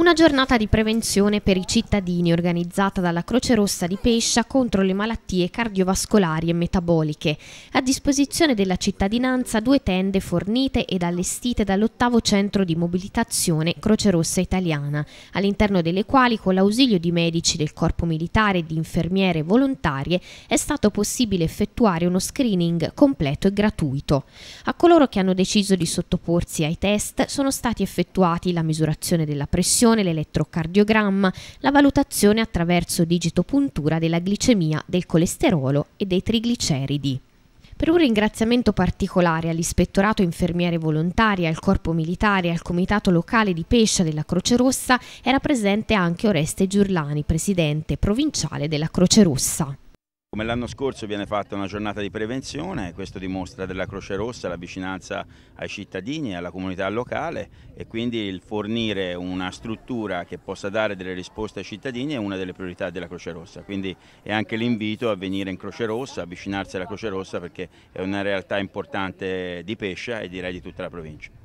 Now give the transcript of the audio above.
Una giornata di prevenzione per i cittadini organizzata dalla Croce Rossa di Pescia contro le malattie cardiovascolari e metaboliche. A disposizione della cittadinanza due tende fornite ed allestite dall'ottavo centro di mobilitazione Croce Rossa Italiana, all'interno delle quali con l'ausilio di medici del corpo militare e di infermiere volontarie è stato possibile effettuare uno screening completo e gratuito. A coloro che hanno deciso di sottoporsi ai test sono stati effettuati la misurazione della pressione pressione, l'elettrocardiogramma, la valutazione attraverso digitopuntura della glicemia, del colesterolo e dei trigliceridi. Per un ringraziamento particolare all'Ispettorato Infermiere Volontari, al Corpo Militare e al Comitato Locale di Pescia della Croce Rossa era presente anche Oreste Giurlani, presidente provinciale della Croce Rossa. Come l'anno scorso viene fatta una giornata di prevenzione, questo dimostra della Croce Rossa la vicinanza ai cittadini e alla comunità locale e quindi il fornire una struttura che possa dare delle risposte ai cittadini è una delle priorità della Croce Rossa, quindi è anche l'invito a venire in Croce Rossa, avvicinarsi alla Croce Rossa perché è una realtà importante di Pescia e direi di tutta la provincia.